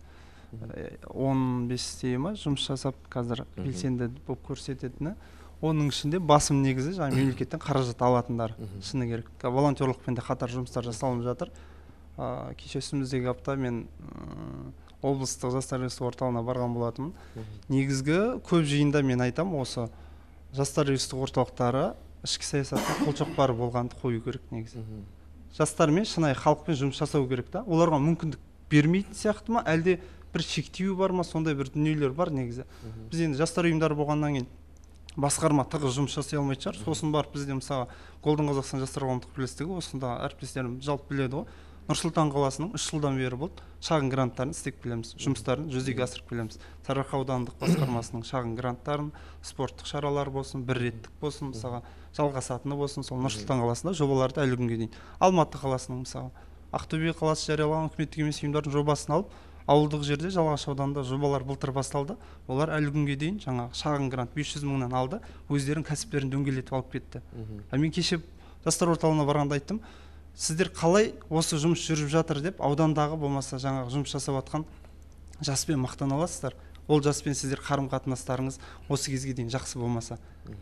э, он бестей ма жұмыс жасап қазір белсенді болып көрсететіні оның ішінде басым негізі жаңағы мемлекеттен қаражат алатындар шыны керек волонтерлықпен де қатар жұмыстар жасалынып жатыр ә, кеше үстіміздегі апта мен ә, облыстық жастар ресурстық орталығына барған болатынмын негізгі көп жиында мен айтам осы жастар ресурстық орталықтары ішкі саясатта қолшоқпары болғанды қою керек негізі жастармен шынайы халықпен жұмыс жасау керек та оларға мүмкіндік бермейтін сияқты ма әлде бір шектеу бар ма сондай бір дүниелер бар негізі біз енді жастар ұйымдары болғаннан кейін басқарма тығыз жұмыс жасай алмайтын шығар сосын барып бізде мысалы голден қазақстан жастар қоғамдық бірлестігі осында әріптестерім жалпы біледі ғой нұр сұлтан қаласының үш жылдан бері болды шағын гранттарын істеп келеміз жұмыстарын жүзеге асырып келеміз сарыарқа аудандық басқармасының шағын гранттарын спорттық шаралар болсын бір реттік болсын мысалға жалғасатыны болсын сол нұр сұлтан қаласында жобаларды әлі күнге дейін алматы қаласының мысалы ақтөбе қаласы жариялаған үкіметтік емес ұйымдардың жобасын алып ауылдық жерде жалағаш ауданында жобалар былтыр басталды олар әлі күнге дейін жаңағы шағын грант 500 жүз мыңнан алды өздерінің кәсіптерін дөңгелетіп алып кетті а мен кеше жастар орталығына барғанда айттым сіздер қалай осы жұмыс жүріп жатыр деп аудандағы болмаса жаңағы жұмыс жасап жатқан жаспен мақтана аласыздар жаспен сіздер қарым қатынастарыңыз осы кезге дейін жақсы болмаса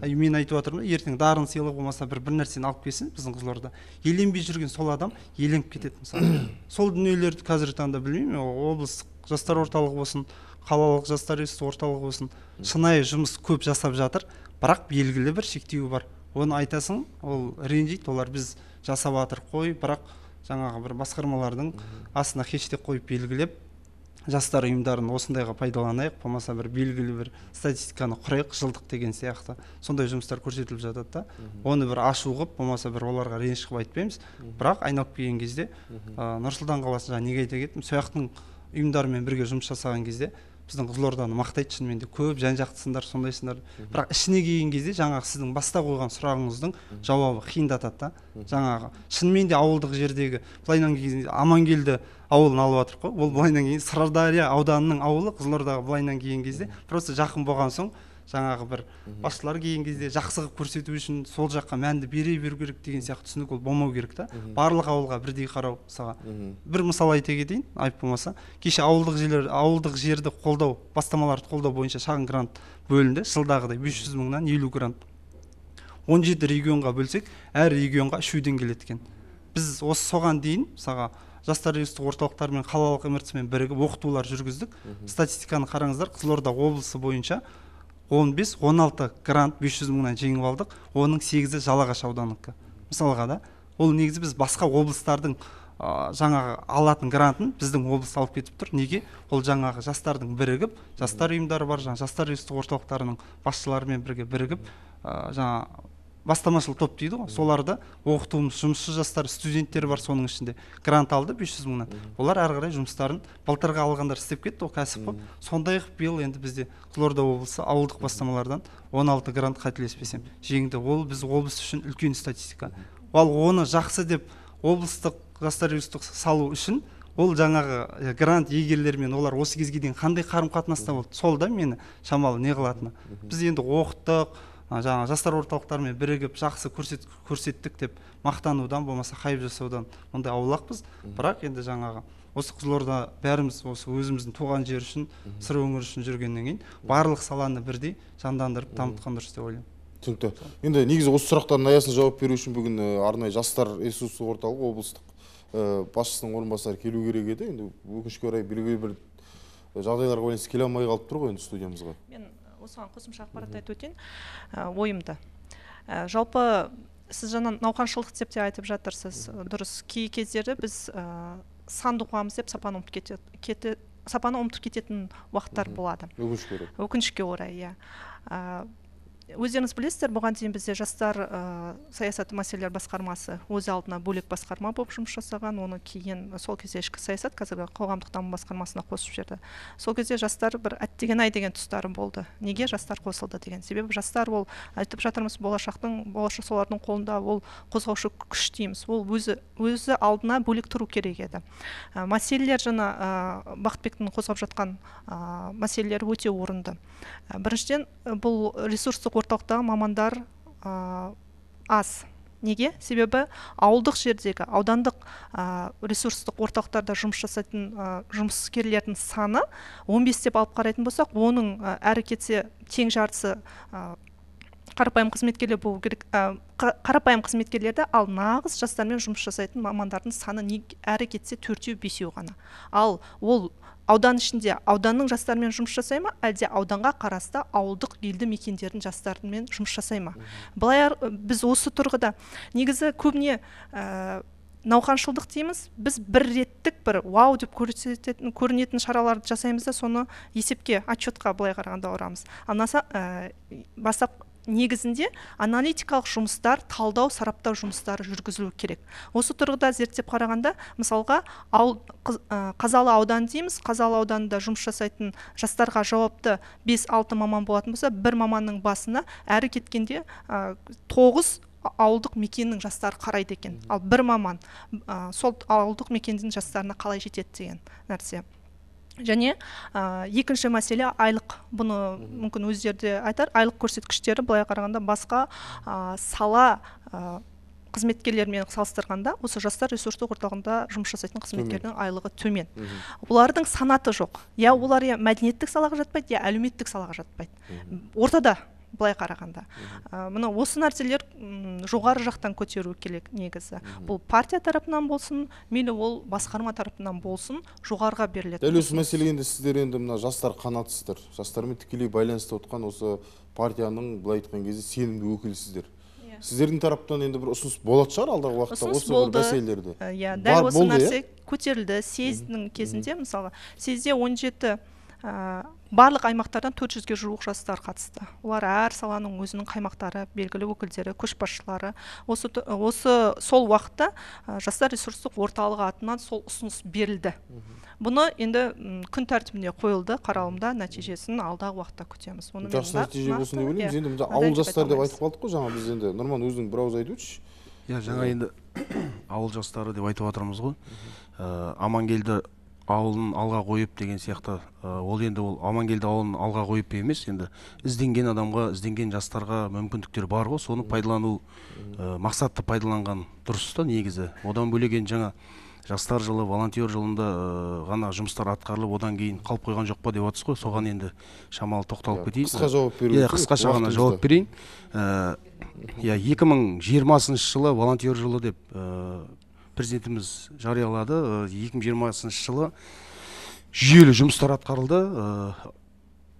мен айтып жатырмын ертең дарын сыйлығы болмаса бір бір нәрсені алып келсін біздің қызылорда еленбей жүрген сол адам еленіп кетеді мысалы сол дүниелерді қазіргі таңда білмеймін облыстық жастар орталығы болсын қалалық жастар орталығы болсын шынайы жұмыс көп жасап жатыр бірақ белгілі бір шектеуі бар оны айтасың ол ренжиді олар біз жасап жатыр қой бірақ жаңағы бір басқармалардың астына хештег қойып белгілеп жастар ұйымдарын осындайға пайдаланайық болмаса бір белгілі бір статистиканы құрайық жылдық деген сияқты сондай жұмыстар көрсетіліп жатады да оны бір ашу қылып болмаса бір оларға реніш қылып айтпаймыз бірақ айналып келген кезде ә, нұр сұлтан қаласы жаңа неге айта кеттім сол жақтың ұйымдарымен бірге жұмыс жасаған кезде біздің қызылорданы мақтайды шынымен де көп жан жақтысыңдар сондайсыңдар бірақ ішіне келген кезде жаңағы сіздің баста қойған сұрағыңыздың жауабы қиындатады да жаңағы шынымен де ауылдық жердегі былайынан кезде амангелді ауылын алып жатырмық қой ол былайынан кейін сырдария ауданының ауылы қызылордаға былайынан келген кезде просто жақын болған соң жаңағы бір басшылар келген кезде жақсы қылып көрсету үшін сол жаққа мәнді бере беру керек деген сияқты түсінік ол болмау керек та барлық ауылға бірдей қарау мысалға бір мысал айта кетейін айып болмаса кеше ауылдық жерлер ауылдық жерді қолдау бастамаларды қолдау бойынша шағын грант бөлінді жылдағыдай бес жүз мыңнан елу грант он жеті регионға бөлсек әр регионға үшеуден келеді екен біз осы соған дейін мысалға жастар ресурстық орталықтар мен қалалық мен бірігіп оқытулар жүргіздік статистиканы қараңыздар қызылорда облысы бойынша 15-16 грант 500 жүз мыңнан жеңіп алдық оның сегізі жалағаш ауданыкі мысалға да ол негізі біз басқа облыстардың ә, жаңағы алатын грантын біздің облыс алып кетіп тұр неге ол жаңағы жастардың бірігіп жастар ұйымдары бар жаңағы жастар ресурстық орталықтарының басшыларымен бірге бірігіп ә, жаңа бастамашыл топ дейді ғой соларды оқытуымыз жұмысшы жастар студенттер бар соның ішінде грант алды 500 жүз мыңнан олар әрі қарай жұмыстарын былтырғы алғандар істеп кетті ғой кәсіп қылып сондай қылып биыл енді бізде қызылорда облысы ауылдық бастамалардан 16 грант қателеспесем жеңді ол біз облыс үшін үлкен статистика ал оны жақсы деп облыстық жастар салу үшін ол жаңағы грант иегерлерімен олар осы кезге дейін қандай қарым қатынаста болды сол да мені шамалы не қылатыны біз енді оқыттық жаңағы жастар орталықтарымен бірігіп жақсы көрсет, көрсеттік деп мақтанудан болмаса хайп жасаудан ондай аулақпыз бірақ енді жаңағы осы қызылорда бәріміз осы өзіміздің туған жер үшін сыр өңірі үшін жүргеннен кейін барлық саланы бірдей жандандырып дамытқан дұрыс деп ойлаймын түсінікті енді негізі осы сұрақтардың аясында жауап беру үшін бүгін э, арнайы жастар ресурстық орталығы облыстық э, басшысының орынбасары келу керек еді енді өкінішке орай белгілі бір э, жағдайларға байланысты келе алмай қалып тұр ғой енді студиямызға мен осыған қосымша ақпарат айтып өтейін ә, ойымды ә, жалпы сіз жаңа науқаншылдық деп те айтып жатырсыз дұрыс кей кездері біз ә, санды деп сапаны ұмытып кетеді сапаны ұмытып кететін уақыттар болады өкінішке орай өкінішке орай иә ә, өздеріңіз білесіздер бұған дейін бізде жастар ә, э, саясаты мәселелер басқармасы өз алдына бөлек басқарма болып жұмыс жасаған оны кейін э, сол кезде ішкі саясат қазіргі қоғамдық даму басқармасына қосып жіберді сол кезде жастар бір әттеген ай деген тұстары болды неге жастар қосылды деген себебі жастар ол айтып жатырмыз болашақтың болашақ солардың қолында ол қозғаушы күш дейміз ол өзі өзі алдына бөлек тұру керек еді ә, мәселелер жаңа ә, бақытбектің қозғап жатқан ә, өте орынды ә, біріншіден бұл ресурстық орталықтағы мамандар ә, аз неге себебі ауылдық жердегі аудандық ә, ресурстық орталықтарда жұмыс жасайтын ә, жұмыскерлердің саны 15 деп алып қарайтын болсақ оның ә, әрі кетсе тең жартысы ә, қарапайым қызметкерлер болу керек ә, қарапайым қызметкерлерді ал нағыз жастармен жұмыс жасайтын мамандардың саны не, әрі кетсе төртеу бесеу ғана ал ол аудан ішінде ауданның жастарымен жұмыс жасай ма әлде ауданға қарасты ауылдық елді мекендердің жастарымен жұмыс жасай ма былай біз осы тұрғыда негізі көбіне ә, науқаншылдық дейміз біз бір реттік бір вау деп көрсететін көрінетін шараларды жасаймыз да соны есепке отчетқа былай қарағанда ұрамыз ал ә, бастап негізінде аналитикалық жұмыстар талдау сараптау жұмыстары жүргізілу керек осы тұрғыда зерттеп қарағанда мысалға ау, қазалы аудан дейміз қазалы ауданында жұмыс жасайтын жастарға жауапты 5-6 маман болатын болса бір маманның басына әрі кеткенде тоғыз ауылдық мекеннің жастары қарайды екен ал бір маман сол ауылдық мекендің жастарына қалай жетеді деген нәрсе және ә, екінші мәселе айлық бұны мүмкін өздері айтар айлық көрсеткіштері былай қарағанда басқа ә, сала ә, қызметкерлермен салыстырғанда осы жастар ресурстық орталығында жұмыс жасайтын қызметкердің айлығы төмен олардың санаты жоқ я олар я мәдениеттік салаға жатпайды я әлеуметтік салаға жатпайды ортада былай қарағанда ә, мына осы нәрселер жоғары жақтан көтеру керек негізі бұл партия тарапынан болсын мейлі ол басқарма тарапынан болсын жоғарыға беріледі дәл осы мәселе енді сіздер енді мына жастар қанатысыздар жастармен тікелей байланыста отқан осы партияның былай айтқан кезде сенімді өкілісіздер иә. сіздердің тараптан енді бір ұсыныс болатын шығар алдағы уақытта осы бір иә дәл осы иә? нәрсе көтерілді съездің кезінде мысалы съезде он жеті барлық аймақтардан 400-ге жуық жастар қатысты олар әр саланың өзінің қаймақтары белгілі өкілдері көшбасшылары осы, осы сол уақытта жастар ресурстық орталығы атынан сол ұсыныс берілді бұны енді күн тәртібіне қойылды қаралымда нәтижесін алдағы уақытта күтеміз оны жақсы нәтиже болсын деп ойлаймыз иә, енді мында ауыл жастары деп айтып қалдық қой жаңа біз енді нұрман өзің бір ауыз айтып өтші иә жаңа енді ауыл жастары деп айтып жатырмыз ғой ә, амангелді ауылын алға қойып деген сияқты ол енді ол амангелді ауылын алға қойып емес енді ізденген адамға ізденген жастарға мүмкіндіктер бар ғой соны пайдалану мақсатты пайдаланған дұрыс та негізі одан бөлек жаңа жастар жылы волонтер жылында ғана жұмыстар атқарылып одан кейін қалып қойған жоқ па деп жатырсыз ғой соған енді шамалы тоқталып иә, кетейін қысқа жауап беру иә қысқаша ғана жауап берейін иә екі мың жылы волонтер жылы деп президентіміз жариялады э, екі мың жиырмасыншы жылы жүйелі жұмыстар атқарылды э,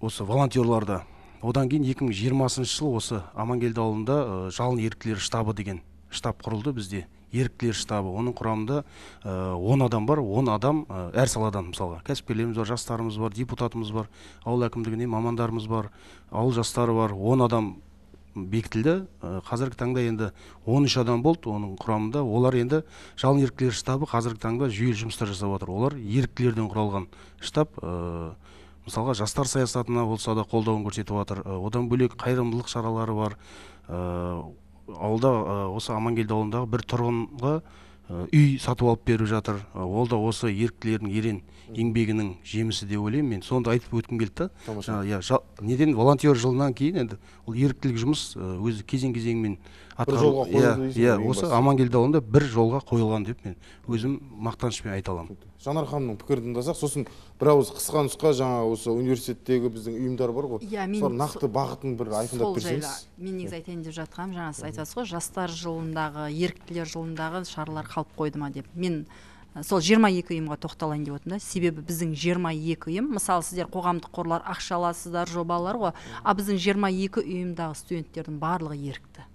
осы волонтерларда одан кейін 2020 жылы осы амангелді ауылында э, жалын еріктілер штабы деген штаб құрылды бізде еріктілер штабы оның құрамында он адам бар он адам әр саладан мысалға кәсіпкерлеріміз бар жастарымыз бар депутатымыз бар ауыл әкімдігінен мамандарымыз бар ауыл жастары бар он адам бекітілді қазіргі таңда енді 13 адам болды оның құрамында олар енді жалын еріктілер штабы қазіргі таңда жүйелі жұмыстар жасап жатыр олар еріктілерден құралған штаб мысалға жастар саясатына болса да қолдауын көрсетіп жатыр одан бөлек қайырымдылық шаралары бар алда ауылда осы амангелді ауылындағы бір тұрғынға үй сатып алып беріп жатыр ол да осы еріктілердің ерен еңбегінің жемісі деп ойлаймын мен соны айтып өткім келді да иә неден волонтер жылынан кейін енді ол еріктілік жұмыс өзі кезең кезеңімен иә иә осы амангелді ауылында бір жолға қойылған деп мен өзім мақтанышпен айта аламын жанар ханымның пікірін тыңдасақ сосын бір ауыз қысқа нұсқа жаңа осы университеттегі біздің ұйымдар бар ғой иә мен нақты бағытын бір айқындап берсеңіз мен негізі иә. айтайын деп жатқаным жаңа сіз айтып ғой жастар жылындағы еріктілер жылындағы шаралар қалып қойды ма деп мен сол 22 ұйымға тоқталайын деп отырмын да себебі біздің 22 ұйым мысалы сіздер қоғамдық қорлар ақша аласыздар жобалар ғой а біздің 22 ұйымдағы студенттердің барлығы ерікті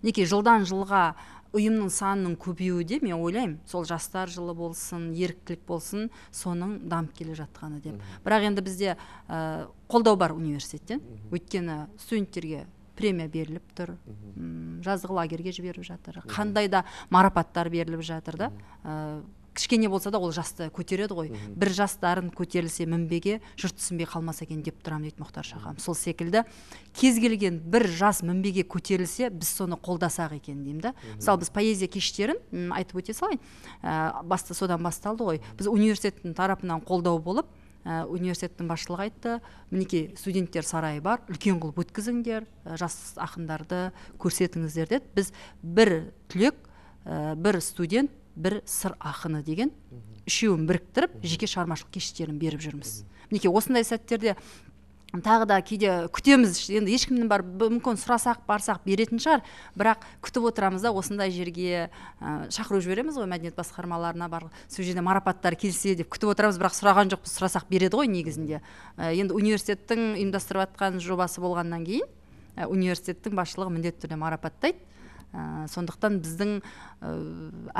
мінекей жылдан жылға ұйымның санының көбеюі де мен ойлаймын сол жастар жылы болсын еріктілік болсын соның дамып келе жатқаны деп бірақ енді бізде ә, қолдау бар университеттен өйткені студенттерге премия беріліп тұр жазғы лагерьге жіберіп жатыр қандай да марапаттар беріліп жатыр да ә, кішкене болса да ол жасты көтереді ғой бір жастарын көтерілсе мінбеге жұрт түсінбей қалмаса екен деп тұрамын дейді мұхтар Шағам сол секілді кез келген бір жас мінбеге көтерілсе біз соны қолдасақ екен деймін да мысалы біз поэзия кештерін айтып өте салайын ә, басты содан басталды ғой біз университеттің тарапынан қолдау болып ә, университеттің басшылығы айтты мінекей студенттер сарайы бар үлкен қылып өткізіңдер ә, жас ақындарды көрсетіңіздер деді біз бір түлек ә, бір студент бір сыр ақыны деген үшеуін біріктіріп жеке шығармашылық кештерін беріп жүрміз мінекей осындай сәттерде тағы да кейде күтеміз енді ешкімнен бар, мүмкін сұрасақ барсақ беретін шығар бірақ күтіп отырамыз да осындай жерге ә, шақыру жібереміз ғой мәдениет басқармаларына бар сол жерде марапаттар келсе деп күтіп отырамыз бірақ сұраған жоқпыз сұрасақ береді ғой негізінде ә, енді университеттің ұйымдастырып жобасы болғаннан кейін университеттің басшылығы міндетті түрде марапаттайды ә, сондықтан біздің ә,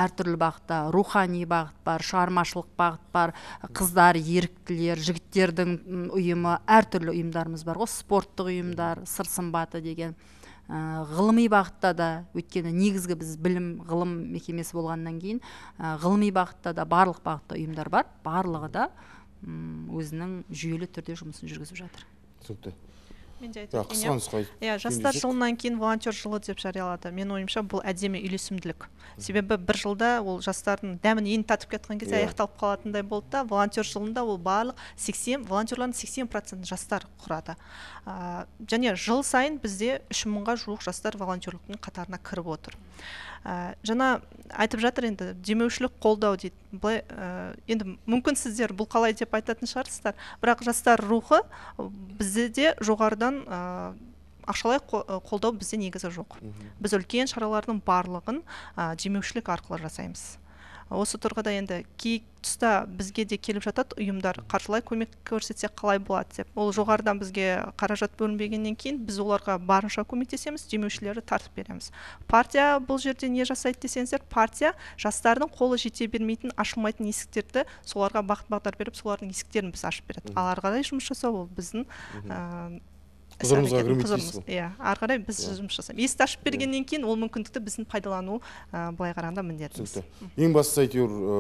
әртүрлі бағытта рухани бағыт бар шығармашылық бағыт бар қыздар еріктілер жігіттердің ұйымы әртүрлі ұйымдарымыз бар ғой спорттық ұйымдар сыр сымбаты деген ә, ғылыми бағытта да өйткені негізгі біз білім ғылым мекемесі болғаннан кейін ә, ғылыми бағытта да барлық бағытта ұйымдар бар барлығы да өзінің жүйелі түрде жұмысын жүргізіп жатыр түсінікті мен иә, иә жастар жылынан кейін волонтер жылы деп жариялады Мен ойымша бұл әдемі үйлесімділік себебі бір жылда ол жастардың дәмін енді татып жатқан кезде иә. аяқталып қалатындай болды да волонтер жылында ол барлық сексен волонтерлардың сексен процентін жастар құрады және жыл сайын бізде үш мыңға жуық жастар волонтерліктің қатарына кіріп отыр ә, жаңа айтып жатыр енді демеушілік қолдау дейді былай ә, енді мүмкін сіздер бұл қалай деп айтатын шығарсыздар бірақ жастар рухы бізде де жоғарыдан ә, ақшалай қолдау бізде негізі жоқ біз үлкен шаралардың барлығын ә, демеушілік арқылы жасаймыз осы тұрғыда енді кей тұста бізге де келіп жатады ұйымдар қаржылай көмек көрсетсе қалай болады деп ол жоғарыдан бізге қаражат бөлінбегеннен кейін біз оларға барынша көмектесеміз демеушілерді тартып береміз партия бұл жерде не жасайды десеңіздер партия жастардың қолы жете бермейтін ашылмайтын есіктерді соларға бағыт бағдар беріп солардың есіктерін біз ашып береді ал ары қарай жұмыс жасау ол біздің құзырымызға кірмейді құзырымыз иә ары қарай біз иә. жұмыс жасаймыз есікті ашып иә. бергеннен кейін ол мүмкіндікті біздің пайдалану былай қарағанда міндетіміз түсінікті ең бастысы әйтеуір э,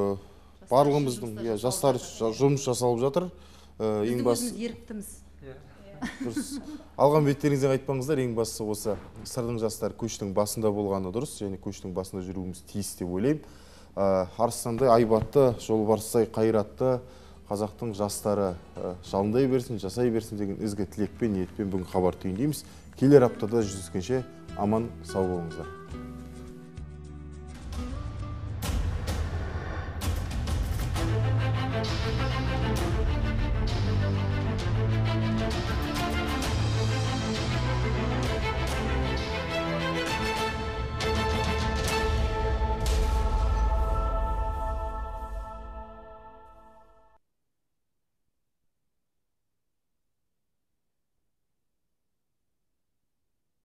барлығымыздың иә жастар жұмыс жасалып жатыр э, ең бастысы еріктіміз иә. дұрыс алған беттеріңізден айтпаңыздар ең бастысы осы сырдың жастары көштің басында болғаны дұрыс және көштің басында жүруіміз тиіс деп ойлаймын э, арыстандай айбатты жолбарыстай қайратты қазақтың жастары жалындай берсін жасай берсін деген ізгі тілекпен ниетпен бүгін хабар түйіндейміз келер аптада жүздескенше аман сау болыңыздар